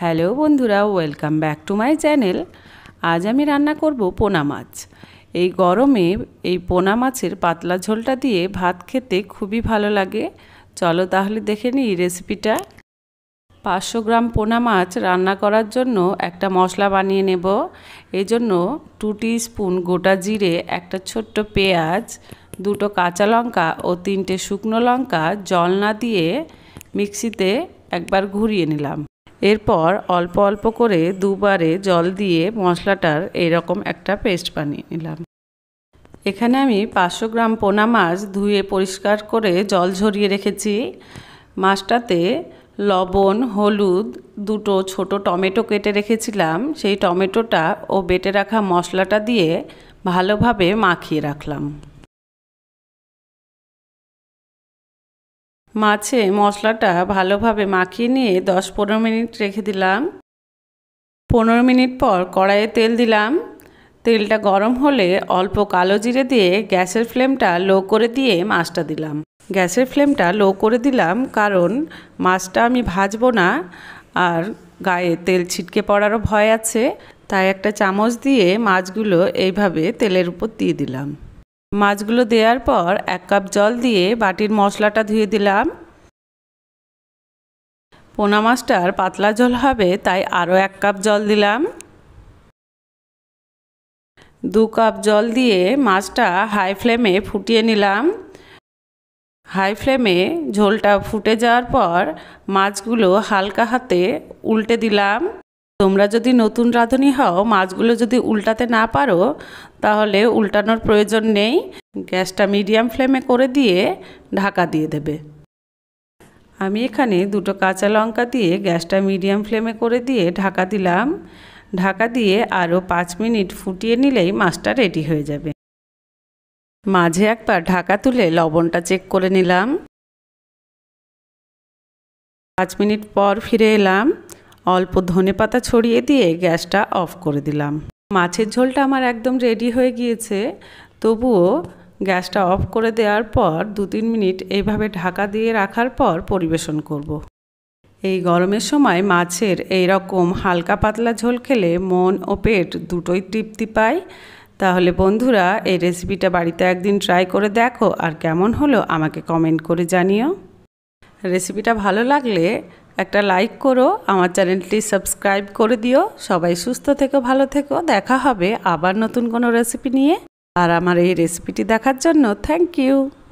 Hello বন্ধুরা welcome back to my channel আজ আমি রান্না করব পোনা মাছ এই গরমে এই পোনা মাছের পাতলা ঝোলটা দিয়ে ভাত খেতে খুবই ভালো লাগে চলো তাহলে দেখে নিই রেসিপিটা পাঁচশো গ্রাম পোনা মাছ রান্না করার জন্য একটা মশলা বানিয়ে নেব জন্য টু স্পুন গোটা জিরে একটা ছোট্ট পেঁয়াজ দুটো কাঁচা লঙ্কা ও তিনটে শুকনো লঙ্কা জল না দিয়ে মিক্সিতে একবার ঘুরিয়ে নিলাম এরপর অল্প অল্প করে দুবারে জল দিয়ে মশলাটার এরকম একটা পেস্ট বানিয়ে নিলাম এখানে আমি পাঁচশো গ্রাম পোনা মাছ ধুয়ে পরিষ্কার করে জল ঝরিয়ে রেখেছি মাছটাতে লবণ হলুদ দুটো ছোট টমেটো কেটে রেখেছিলাম সেই টমেটোটা ও বেটে রাখা মশলাটা দিয়ে ভালোভাবে মাখিয়ে রাখলাম মাছে মশলাটা ভালোভাবে মাখিয়ে নিয়ে দশ পনেরো মিনিট রেখে দিলাম পনেরো মিনিট পর কড়াইয়ে তেল দিলাম তেলটা গরম হলে অল্প কালো জিরে দিয়ে গ্যাসের ফ্লেমটা লো করে দিয়ে মাছটা দিলাম গ্যাসের ফ্লেমটা লো করে দিলাম কারণ মাছটা আমি ভাজবো না আর গায়ে তেল ছিটকে পড়ারও ভয় আছে তাই একটা চামচ দিয়ে মাছগুলো এইভাবে তেলের উপর দিয়ে দিলাম মাছগুলো দেওয়ার পর এক কাপ জল দিয়ে বাটির মশলাটা ধুয়ে দিলাম পোনা মাছটার পাতলা জল হবে তাই আরও এক কাপ জল দিলাম দু কাপ জল দিয়ে মাছটা হাই ফ্লেমে ফুটিয়ে নিলাম হাই ফ্লেমে ঝোলটা ফুটে যাওয়ার পর মাছগুলো হালকা হাতে উল্টে দিলাম তোমরা যদি নতুন রাঁধুনি হও মাছগুলো যদি উল্টাতে না পারো তাহলে উল্টানোর প্রয়োজন নেই গ্যাসটা মিডিয়াম ফ্লেমে করে দিয়ে ঢাকা দিয়ে দেবে আমি এখানে দুটো কাঁচা লঙ্কা দিয়ে গ্যাসটা মিডিয়াম ফ্লেমে করে দিয়ে ঢাকা দিলাম ঢাকা দিয়ে আরও পাঁচ মিনিট ফুটিয়ে নিলেই মাছটা রেডি হয়ে যাবে মাঝে একবার ঢাকা তুলে লবণটা চেক করে নিলাম পাঁচ মিনিট পর ফিরে এলাম অল্প ধনে পাতা ছড়িয়ে দিয়ে গ্যাসটা অফ করে দিলাম মাছের ঝোলটা আমার একদম রেডি হয়ে গিয়েছে তবুও গ্যাসটা অফ করে দেওয়ার পর দু তিন মিনিট এইভাবে ঢাকা দিয়ে রাখার পর পরিবেশন করব। এই গরমের সময় মাছের এই রকম হালকা পাতলা ঝোল খেলে মন ও পেট দুটোই তৃপ্তি পায় তাহলে বন্ধুরা এই রেসিপিটা বাড়িতে একদিন ট্রাই করে দেখো আর কেমন হলো আমাকে কমেন্ট করে জানিও রেসিপিটা ভালো লাগলে একটা লাইক করো আমার চ্যানেলটি সাবস্ক্রাইব করে দিও সবাই সুস্থ থেকো ভালো থেকো দেখা হবে আবার নতুন কোনো রেসিপি নিয়ে আর আমার এই রেসিপিটি দেখার জন্য থ্যাংক ইউ